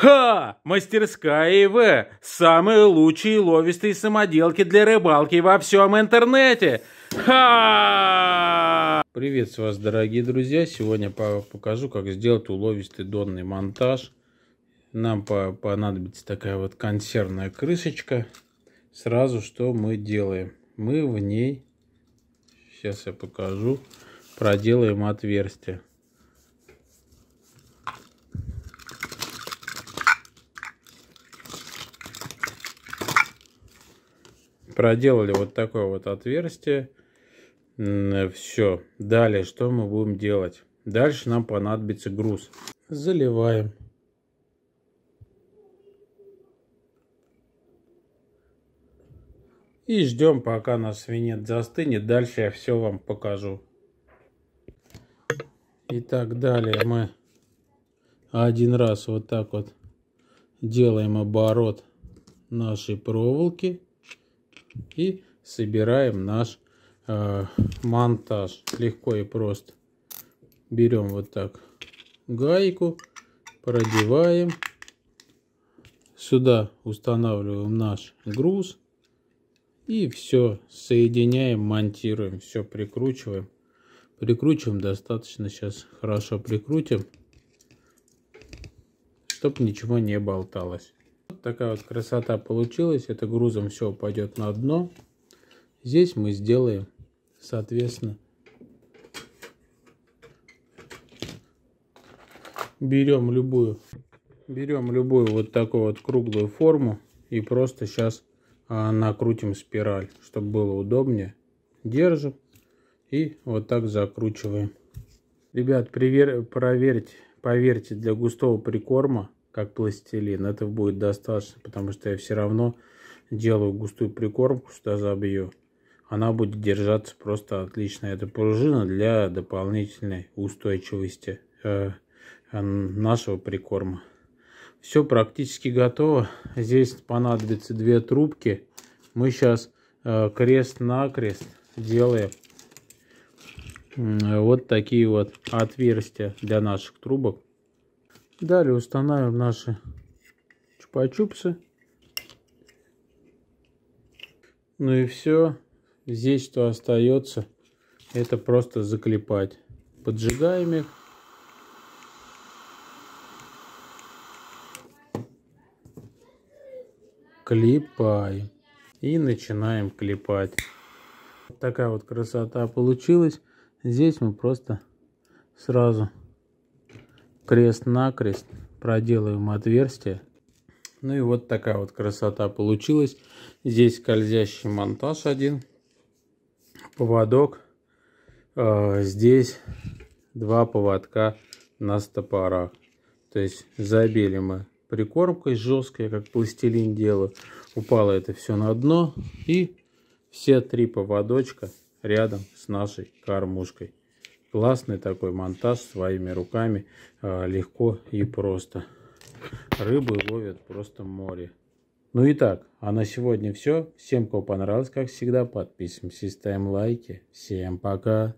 Ха! Мастерская ИВ! Самые лучшие ловистые самоделки для рыбалки во всем интернете! Ха! Приветствую вас, дорогие друзья! Сегодня покажу, как сделать уловистый донный монтаж. Нам понадобится такая вот консервная крышечка. Сразу что мы делаем? Мы в ней, сейчас я покажу, проделаем отверстие. проделали вот такое вот отверстие. Э, все. Далее что мы будем делать? Дальше нам понадобится груз. Заливаем. И ждем, пока наш свинец застынет. Дальше я все вам покажу. И так далее мы один раз вот так вот делаем оборот нашей проволоки и собираем наш э, монтаж. Легко и просто. Берем вот так гайку, продеваем. Сюда устанавливаем наш груз. И все, соединяем, монтируем, все прикручиваем. Прикручиваем достаточно, сейчас хорошо прикрутим, чтобы ничего не болталось. Вот такая вот красота получилась. Это грузом все пойдет на дно. Здесь мы сделаем, соответственно, берем любую, берем любую вот такую вот круглую форму и просто сейчас а, накрутим спираль, чтобы было удобнее. Держим и вот так закручиваем. Ребят, привер, проверьте, поверьте, для густого прикорма как пластилин. Это будет достаточно, потому что я все равно делаю густую прикормку, сюда забью. Она будет держаться просто отлично. Это пружина для дополнительной устойчивости э, э, нашего прикорма. Все практически готово. Здесь понадобится две трубки. Мы сейчас э, крест-накрест делаем э, вот такие вот отверстия для наших трубок Далее устанавливаем наши чупа-чупсы. Ну и все. Здесь что остается, это просто заклепать. Поджигаем их. Клепаем. И начинаем клепать. такая вот красота получилась. Здесь мы просто сразу крест-накрест проделываем отверстие. Ну и вот такая вот красота получилась. Здесь скользящий монтаж один, поводок. А, здесь два поводка на стопорах. То есть забили мы прикормкой жесткой, как пластилин делаю. Упало это все на дно и все три поводочка рядом с нашей кормушкой классный такой монтаж своими руками, а, легко и просто. Рыбы ловят просто море. Ну и так, а на сегодня все. Всем, кому понравилось, как всегда, подписываемся, ставим лайки. Всем пока!